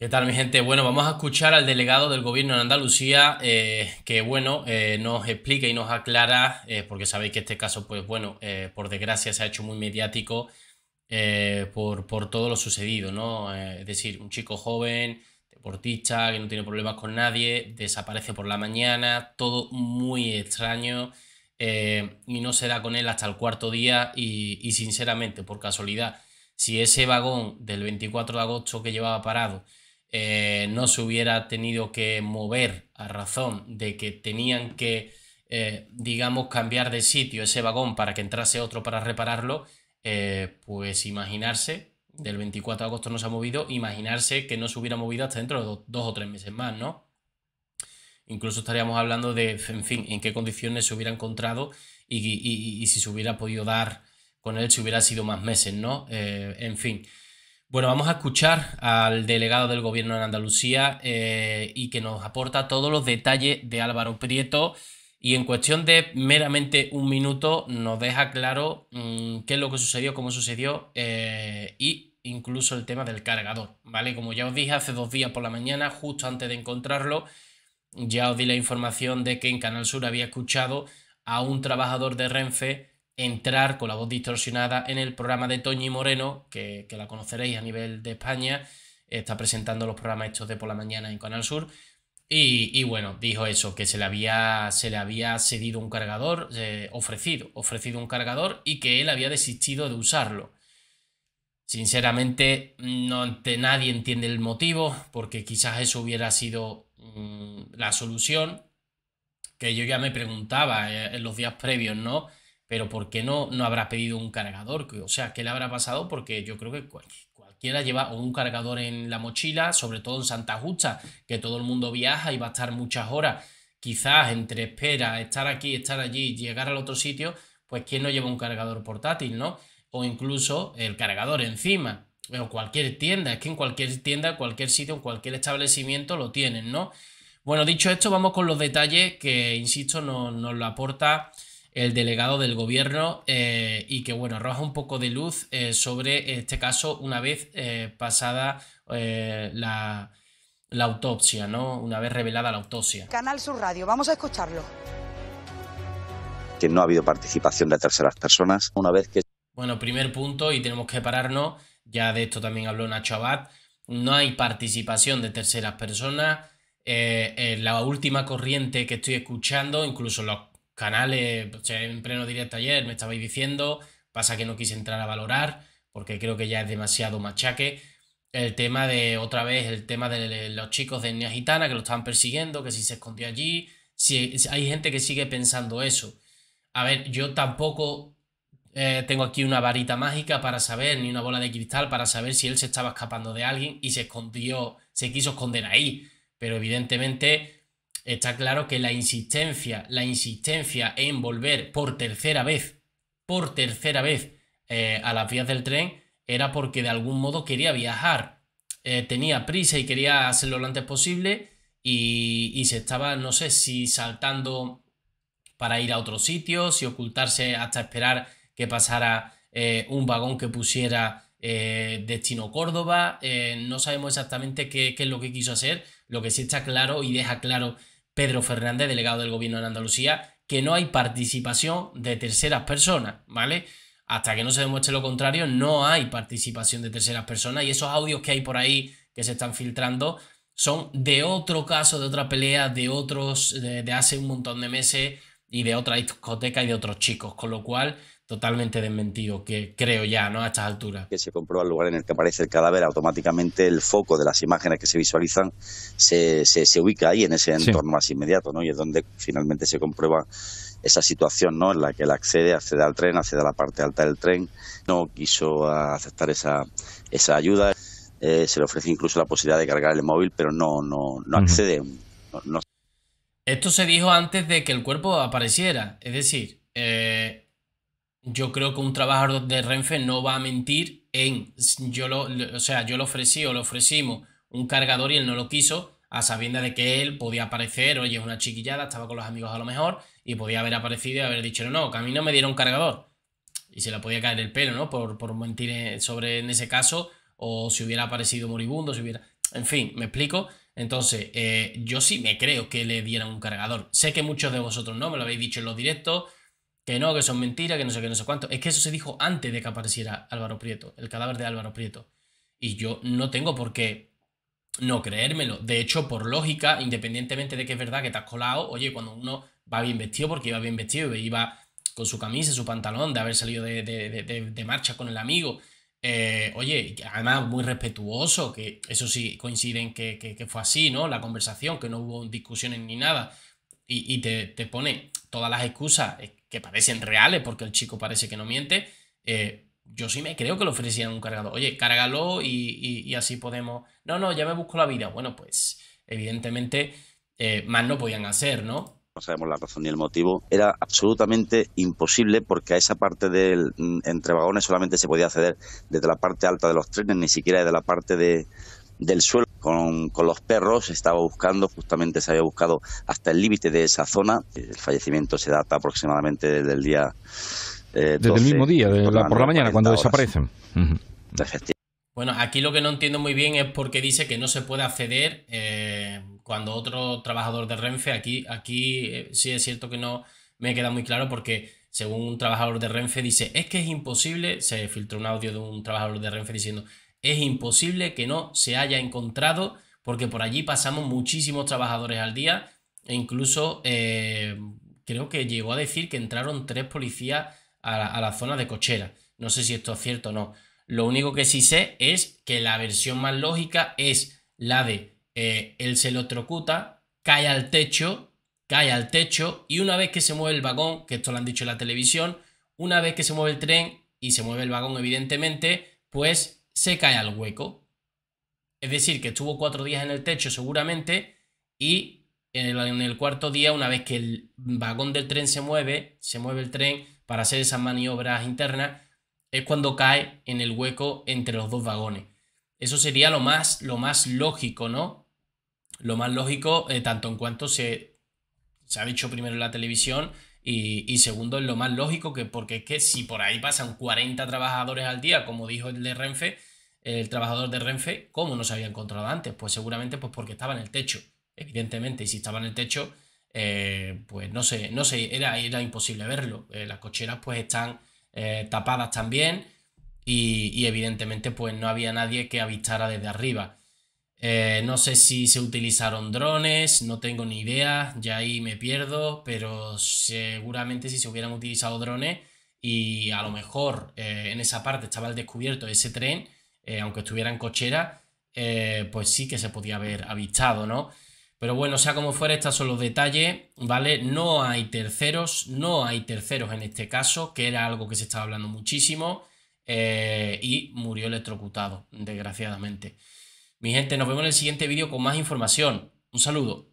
¿Qué tal mi gente? Bueno, vamos a escuchar al delegado del gobierno en Andalucía eh, que, bueno, eh, nos explica y nos aclara, eh, porque sabéis que este caso, pues bueno, por desgracia se ha hecho muy mediático por, todo lo sucedido, ¿no? es decir, un chico joven, deportista, que no tiene problemas con nadie, desaparece por la mañana, todo muy extraño y no se da con él hasta el cuarto día y sinceramente, por casualidad, si ese vagón del 24 de agosto que llevaba parado, eh, no se hubiera tenido que mover a razón de que tenían que, eh, digamos, cambiar de sitio ese vagón para que entrase otro para repararlo, eh, pues imaginarse, del 24 de agosto no se ha movido, imaginarse que no se hubiera movido hasta dentro de dos, o tres meses más, ¿no? Incluso estaríamos hablando de, en fin, en qué condiciones se hubiera encontrado y, y si se hubiera podido dar con él, si hubiera sido más meses, ¿no? en fin. Bueno, vamos a escuchar al delegado del gobierno en Andalucía eh, y que nos aporta todos los detalles de Álvaro Prieto y en cuestión de meramente un minuto nos deja claro mm, qué es lo que sucedió, cómo sucedió e y incluso el tema del cargador, ¿vale? Como ya os dije hace dos días por la mañana, justo antes de encontrarlo, ya os di la información de que en Canal Sur había escuchado a un trabajador de Renfe entrar con la voz distorsionada en el programa de Toñi Moreno, que, la conoceréis a nivel de España, está presentando los programas hechos de por la mañana en Canal Sur. Y, bueno, dijo eso, que se le había, se le había cedido un cargador, eh, ofrecido, ofrecido un cargador y que él había desistido de usarlo. Sinceramente, no nadie entiende el motivo, porque quizás eso hubiera sido mm, la solución, que yo ya me preguntaba eh, en los días previos, ¿no? pero ¿por qué no, no habrá pedido un cargador? O sea, ¿qué le habrá pasado? Porque yo creo que cualquiera lleva un cargador en la mochila, sobre todo en Santa Justa, que todo el mundo viaja y va a estar muchas horas, quizás entre espera, estar aquí, estar allí, llegar al otro sitio, pues ¿quién no lleva un cargador portátil, no? O incluso el cargador encima, o cualquier tienda, es que en cualquier tienda, cualquier sitio, en cualquier establecimiento lo tienen, ¿no? Bueno, dicho esto, vamos con los detalles que, insisto, nos lo aporta el delegado del gobierno eh, y que bueno, arroja un poco de luz eh, sobre este caso una vez eh, pasada la, la, autopsia, ¿no? Una vez revelada la autopsia. Canal Sur Radio, vamos a escucharlo. Que no ha habido participación de terceras personas una vez que... Bueno, primer punto y tenemos que pararnos, ya de esto también habló Nacho Abad, no hay participación de terceras personas. la última corriente que estoy escuchando, incluso los canales, pues, eh, en pleno directo ayer me estabais diciendo, pasa que no quise entrar a valorar porque creo que ya es demasiado machaque. El tema de, otra vez, el tema de los chicos de Etnia Gitana que lo estaban persiguiendo, que si se escondió allí, si hay gente que sigue pensando eso. A ver, yo tampoco eh, tengo aquí una varita mágica para saber, ni una bola de cristal para saber si él se estaba escapando de alguien y se escondió, se quiso esconder ahí. Pero evidentemente está claro que la insistencia, la insistencia en volver por tercera vez, por tercera vez eh, a las vías del tren, era porque de algún modo quería viajar, eh, tenía prisa y quería hacerlo lo antes posible y, se estaba, no sé si saltando para ir a otro sitio, si ocultarse hasta esperar que pasara eh, un vagón que pusiera eh, destino Córdoba, eh, no sabemos exactamente qué, es lo que quiso hacer, lo que sí está claro y deja claro Pedro Fernández, delegado del gobierno en Andalucía, que no hay participación de terceras personas, ¿vale? Hasta que no se demuestre lo contrario, no hay participación de terceras personas y esos audios que hay por ahí que se están filtrando son de otro caso, de otra pelea, de otros, de, de hace un montón de meses y de otra discoteca y de otros chicos, con lo cual totalmente desmentido, que creo ya, ¿no? A estas alturas. Que se comprueba el lugar en el que aparece el cadáver, automáticamente el foco de las imágenes que se visualizan se, se, ubica ahí, en ese entorno más inmediato, ¿no? Y es donde finalmente se comprueba esa situación, ¿no? En la que él accede, accede al tren, accede a la parte alta del tren, no quiso aceptar esa, esa ayuda. Eh, se le ofrece incluso la posibilidad de cargar el móvil, pero no, no, no accede. Esto se dijo antes de que el cuerpo apareciera, es decir, yo creo que un trabajador de Renfe no va a mentir en, yo lo, o sea, yo le ofrecí o le ofrecimos un cargador y él no lo quiso, a sabienda de que él podía aparecer, oye, es una chiquillada, estaba con los amigos a lo mejor, y podía haber aparecido y haber dicho, no, no, que a mí no me dieron cargador. Y se le podía caer el pelo, ¿no? Por, por mentir eh, sobre en ese caso, o si hubiera aparecido moribundo, si hubiera... En fin, me explico. Entonces, eh, yo sí me creo que le dieran un cargador. Sé que muchos de vosotros no, me lo habéis dicho en los directos, que no, que son mentiras, que no sé qué, no sé cuánto. Es que eso se dijo antes de que apareciera Álvaro Prieto, el cadáver de Álvaro Prieto. Y yo no tengo por qué no creérmelo. De hecho, por lógica, independientemente de que es verdad que te has colado, oye, cuando uno va bien vestido, porque iba bien vestido, iba con su camisa, su pantalón, de haber salido de, marcha con el amigo. Eh, oye, además muy respetuoso, que eso sí coinciden en que, fue así, ¿no? La conversación, que no hubo discusiones ni nada. Y, te, te pone todas las excusas eh, que parecen reales, porque el chico parece que no miente, eh, yo sí me creo que le ofrecían un cargador. Oye, cárgalo y, así podemos. No, no, ya me busco la vida. Bueno, pues evidentemente eh, más no podían hacer, ¿no? no sabemos la razón ni el motivo, era absolutamente imposible porque a esa parte del mm, entre vagones solamente se podía acceder desde la parte alta de los trenes, ni siquiera desde la parte del suelo con, los perros, estaba buscando, justamente se había buscado hasta el límite de esa zona. El fallecimiento se data aproximadamente desde el día. Eh, desde el mismo día, por la mañana, cuando desaparecen. Bueno, aquí lo que no entiendo muy bien es por qué dice que no se puede acceder eh, cuando otro trabajador de Renfe, aquí, aquí eh, sí es cierto que no me queda muy claro porque según un trabajador de Renfe dice, es que es imposible, se filtró un audio de un trabajador de Renfe diciendo, es imposible que no se haya encontrado porque por allí pasamos muchísimos trabajadores al día e incluso eh, creo que llegó a decir que entraron tres policías a la, zona de cochera. No sé si esto es cierto o no. Lo único que sí sé es que la versión más lógica es la de eh, él se trocuta, cae al techo, cae al techo y una vez que se mueve el vagón, que esto lo han dicho en la televisión, una vez que se mueve el tren y se mueve el vagón evidentemente, pues se cae al hueco. Es decir, que estuvo cuatro días en el techo seguramente y en el, cuarto día, una vez que el vagón del tren se mueve, se mueve el tren para hacer esas maniobras internas, es cuando cae en el hueco entre los dos vagones. Eso sería lo más, lo más lógico, ¿no? Lo más lógico, eh, tanto en cuanto se, se ha dicho primero en la televisión, y, y, segundo, es lo más lógico que porque es que si por ahí pasan 40 trabajadores al día, como dijo el de Renfe, el trabajador de Renfe, ¿cómo no se había encontrado antes? Pues seguramente pues porque estaba en el techo, evidentemente, y si estaba en el techo, eh, pues no sé, no sé, era, era imposible verlo. Eh, las cocheras pues están eh, tapadas también y, evidentemente pues no había nadie que avistara desde arriba. no sé si se utilizaron drones, no tengo ni idea, ya ahí me pierdo, pero seguramente si se hubieran utilizado drones y a lo mejor en esa parte estaba el descubierto ese tren, eh, aunque estuviera en cochera, eh, pues sí que se podía haber avistado, ¿no? Pero bueno, sea como fuera, estos son los detalles, ¿vale? No hay terceros, no hay terceros en este caso, que era algo que se estaba hablando muchísimo, eh, y murió electrocutado, desgraciadamente. Mi gente, nos vemos en el siguiente vídeo con más información. Un saludo.